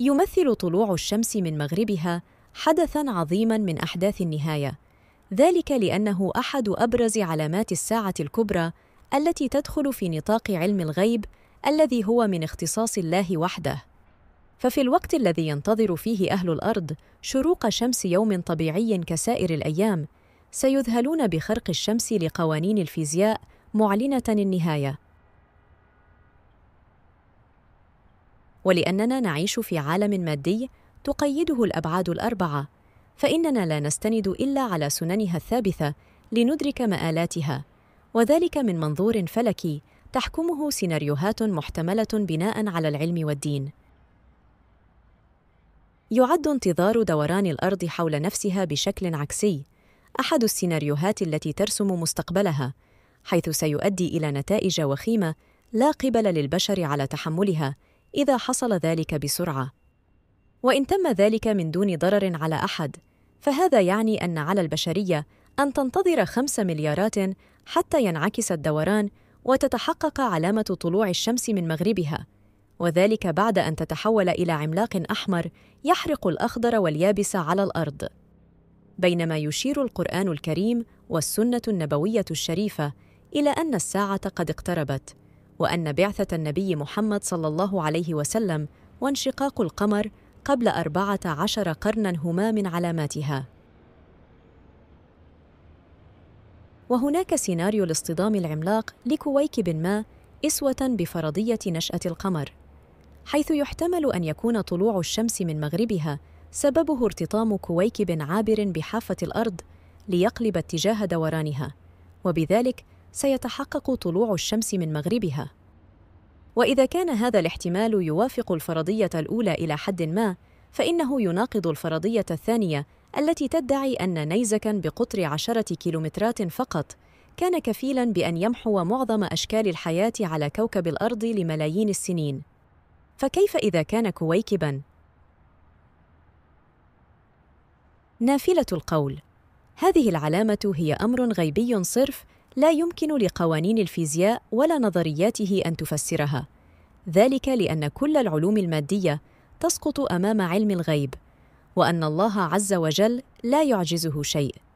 يمثل طلوع الشمس من مغربها حدثا عظيما من احداث النهايه ذلك لانه احد ابرز علامات الساعه الكبرى التي تدخل في نطاق علم الغيب الذي هو من اختصاص الله وحده ففي الوقت الذي ينتظر فيه اهل الارض شروق شمس يوم طبيعي كسائر الايام سيذهلون بخرق الشمس لقوانين الفيزياء معلنه النهايه ولاننا نعيش في عالم مادي تقيده الابعاد الاربعه فاننا لا نستند الا على سننها الثابته لندرك مآلاتها وذلك من منظور فلكي تحكمه سيناريوهات محتمله بناء على العلم والدين يعد انتظار دوران الارض حول نفسها بشكل عكسي احد السيناريوهات التي ترسم مستقبلها حيث سيؤدي الى نتائج وخيمه لا قبل للبشر على تحملها إذا حصل ذلك بسرعة. وإن تم ذلك من دون ضرر على أحد، فهذا يعني أن على البشرية أن تنتظر خمس مليارات حتى ينعكس الدوران وتتحقق علامة طلوع الشمس من مغربها، وذلك بعد أن تتحول إلى عملاق أحمر يحرق الأخضر واليابس على الأرض. بينما يشير القرآن الكريم والسنة النبوية الشريفة إلى أن الساعة قد اقتربت، وأن بعثة النبي محمد صلى الله عليه وسلم وانشقاق القمر قبل أربعة عشر قرناً هما من علاماتها وهناك سيناريو الاصطدام العملاق لكويكب ما إسوة بفرضية نشأة القمر حيث يحتمل أن يكون طلوع الشمس من مغربها سببه ارتطام كويكب عابر بحافة الأرض ليقلب اتجاه دورانها وبذلك سيتحقق طلوع الشمس من مغربها واذا كان هذا الاحتمال يوافق الفرضيه الاولى الى حد ما فانه يناقض الفرضيه الثانيه التي تدعي ان نيزكا بقطر عشره كيلومترات فقط كان كفيلا بان يمحو معظم اشكال الحياه على كوكب الارض لملايين السنين فكيف اذا كان كويكبا نافله القول هذه العلامه هي امر غيبي صرف لا يمكن لقوانين الفيزياء ولا نظرياته ان تفسرها ذلك لان كل العلوم الماديه تسقط امام علم الغيب وان الله عز وجل لا يعجزه شيء